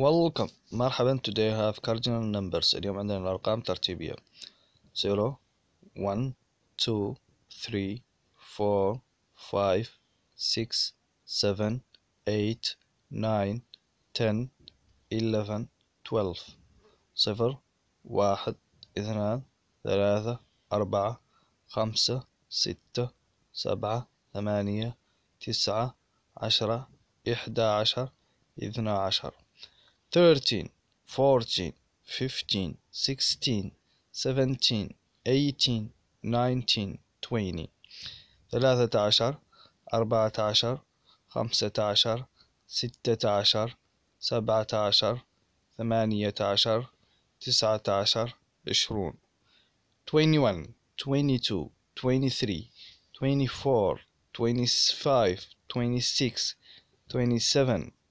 ويلكم مرحبا today هاف cardinal numbers اليوم عندنا الارقام ترتيبيه 0 1 2 3 4 5 6 7 8 9 10 صفر واحد اثنان ثلاثة أربعة خمسة ستة سبعة ثمانية تسعة عشرة إحدى عشر إثنى عشر thirteen, fourteen, fifteen, sixteen, seventeen, eighteen, nineteen, twenty ثلاثة عشر أربعة عشر خمسة عشر ستة عشر سبعة عشر ثمانية عشر تسعة عشر عشرون 21 22 23 24 25 26 27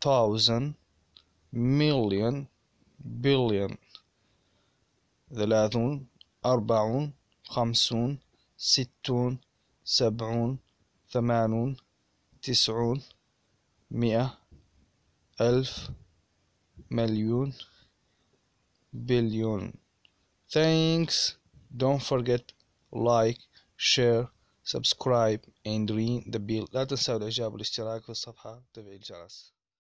thousand million billion ثلاثون أربعون خمسون ستون سبعون ثمانون تسعون مئة ألف مليون بليون Thanks don't forget like share subscribe and ring the bell لا تنسوا الإعجاب والاشتراك في الصفحة وتفعيل الجرس